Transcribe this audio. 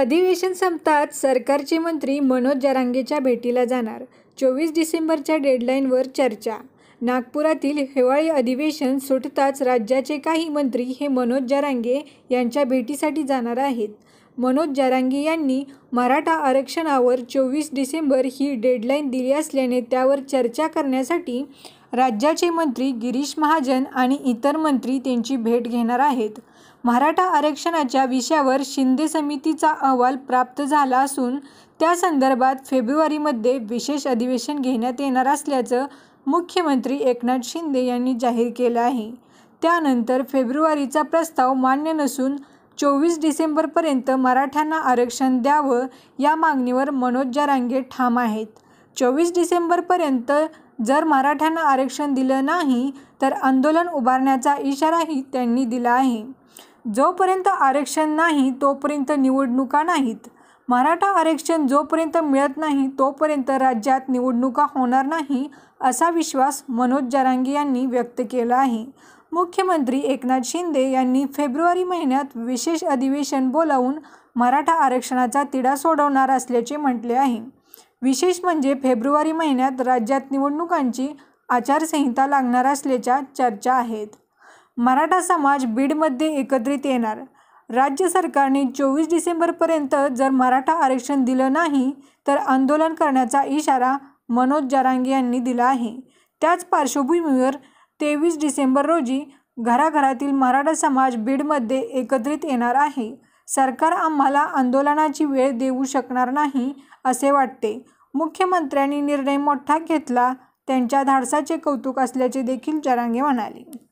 अधिवेशन संपताच सरकारचे मंत्री मनोज जरांगेच्या भेटीला जाणार चोवीस डिसेंबरच्या डेडलाईनवर चर्चा नागपुरातील हिवाळी अधिवेशन सुटताच राज्याचे काही मंत्री हे मनोज जरांगे यांच्या भेटीसाठी जाणार आहेत मनोज जरांगे यांनी मराठा आरक्षणावर चोवीस डिसेंबर ही डेडलाईन दिली असल्याने त्यावर चर्चा करण्यासाठी राज्याचे मंत्री गिरीश महाजन आणि इतर मंत्री त्यांची भेट घेणार आहेत मराठा आरक्षणाच्या विषयावर शिंदे समितीचा अहवाल प्राप्त झाला असून त्या संदर्भात फेब्रुवारीमध्ये विशेष अधिवेशन घेण्यात येणार असल्याचं मुख्यमंत्री एकनाथ शिंदे यांनी जाहीर केलं आहे त्यानंतर फेब्रुवारीचा प्रस्ताव मान्य नसून चोवीस डिसेंबरपर्यंत मराठ्यांना आरक्षण द्यावं या मागणीवर मनोज जरांगे ठाम आहेत चोवीस डिसेंबरपर्यंत जर मराठ्यांना आरक्षण दिलं नाही तर आंदोलन उभारण्याचा इशाराही त्यांनी दिला आहे जोपर्यंत आरक्षण नाही तोपर्यंत निवडणुका नाहीत मराठा आरक्षण जोपर्यंत मिळत नाही तोपर्यंत राज्यात निवडणुका होणार नाही असा विश्वास मनोज जरांगी यांनी व्यक्त केला आहे मुख्यमंत्री एकनाथ शिंदे यांनी फेब्रुवारी महिन्यात विशेष अधिवेशन बोलावून मराठा आरक्षणाचा तिढा सोडवणार असल्याचे म्हटले आहे विशेष म्हणजे फेब्रुवारी महिन्यात राज्यात निवडणुकांची आचारसंहिता लागणार असल्याच्या चर्चा आहेत मराठा समाज बीडमध्ये एकत्रित येणार राज्य सरकारने चोवीस डिसेंबरपर्यंत जर मराठा आरक्षण दिलं नाही तर आंदोलन करण्याचा इशारा मनोज जरांगे यांनी दिला आहे त्याच पार्श्वभूमीवर तेवीस डिसेंबर रोजी घराघरातील मराठा समाज बीडमध्ये एकत्रित येणार आहे सरकार आम्हाला आंदोलनाची वेळ देऊ शकणार नाही असे वाटते मुख्यमंत्र्यांनी निर्णय मोठा घेतला त्यांच्या धाडसाचे कौतुक असल्याचे देखील जरांगे म्हणाले